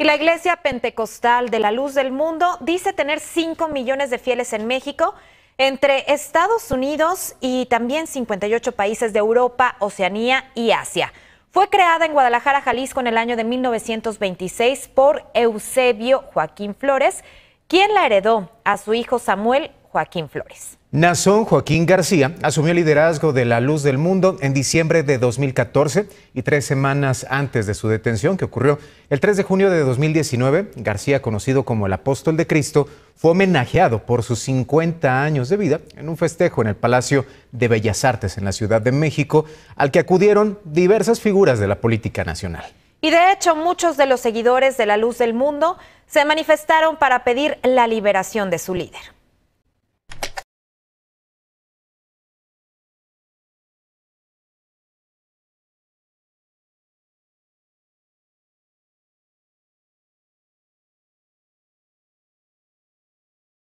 Y la Iglesia Pentecostal de la Luz del Mundo dice tener 5 millones de fieles en México, entre Estados Unidos y también 58 países de Europa, Oceanía y Asia. Fue creada en Guadalajara, Jalisco, en el año de 1926 por Eusebio Joaquín Flores, quien la heredó a su hijo Samuel Joaquín Flores. Nazón Joaquín García asumió el liderazgo de la luz del mundo en diciembre de 2014 y tres semanas antes de su detención, que ocurrió el 3 de junio de 2019, García, conocido como el apóstol de Cristo, fue homenajeado por sus 50 años de vida en un festejo en el Palacio de Bellas Artes en la Ciudad de México, al que acudieron diversas figuras de la política nacional. Y de hecho, muchos de los seguidores de la luz del mundo se manifestaron para pedir la liberación de su líder.